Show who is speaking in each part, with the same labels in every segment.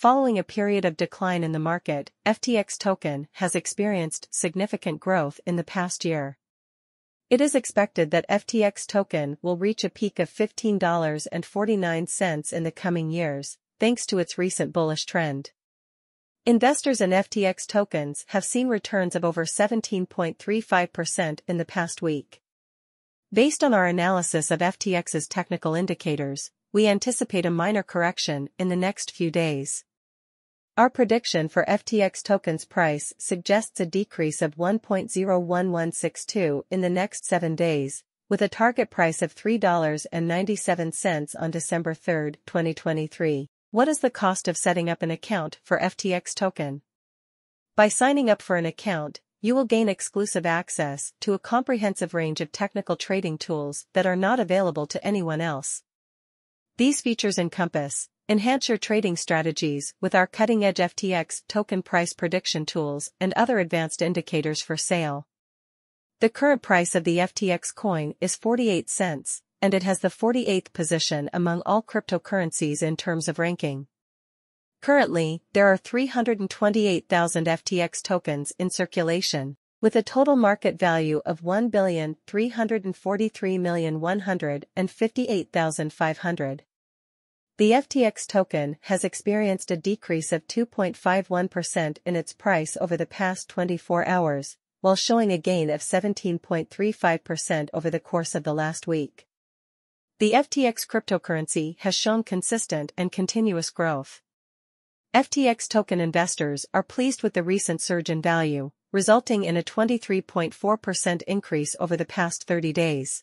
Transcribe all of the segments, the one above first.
Speaker 1: Following a period of decline in the market, FTX token has experienced significant growth in the past year. It is expected that FTX token will reach a peak of $15.49 in the coming years, thanks to its recent bullish trend. Investors in FTX tokens have seen returns of over 17.35% in the past week. Based on our analysis of FTX's technical indicators, we anticipate a minor correction in the next few days. Our prediction for FTX token's price suggests a decrease of 1.01162 in the next 7 days, with a target price of $3.97 on December 3, 2023. What is the cost of setting up an account for FTX token? By signing up for an account, you will gain exclusive access to a comprehensive range of technical trading tools that are not available to anyone else. These features encompass Enhance your trading strategies with our cutting-edge FTX token price prediction tools and other advanced indicators for sale. The current price of the FTX coin is 48 cents, and it has the 48th position among all cryptocurrencies in terms of ranking. Currently, there are 328,000 FTX tokens in circulation, with a total market value of 1,343,158,500. The FTX token has experienced a decrease of 2.51% in its price over the past 24 hours, while showing a gain of 17.35% over the course of the last week. The FTX cryptocurrency has shown consistent and continuous growth. FTX token investors are pleased with the recent surge in value, resulting in a 23.4% increase over the past 30 days.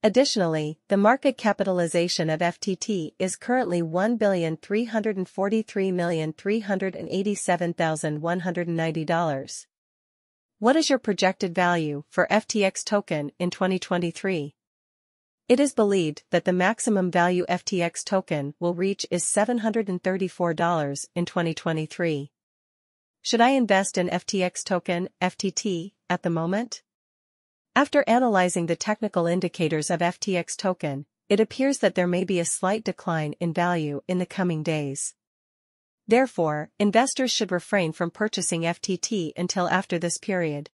Speaker 1: Additionally, the market capitalization of FTT is currently 1,343,387,190 dollars. What is your projected value for FTX token in 2023? It is believed that the maximum value FTX token will reach is $734 in 2023. Should I invest in FTX token, FTT, at the moment? After analyzing the technical indicators of FTX token, it appears that there may be a slight decline in value in the coming days. Therefore, investors should refrain from purchasing FTT until after this period.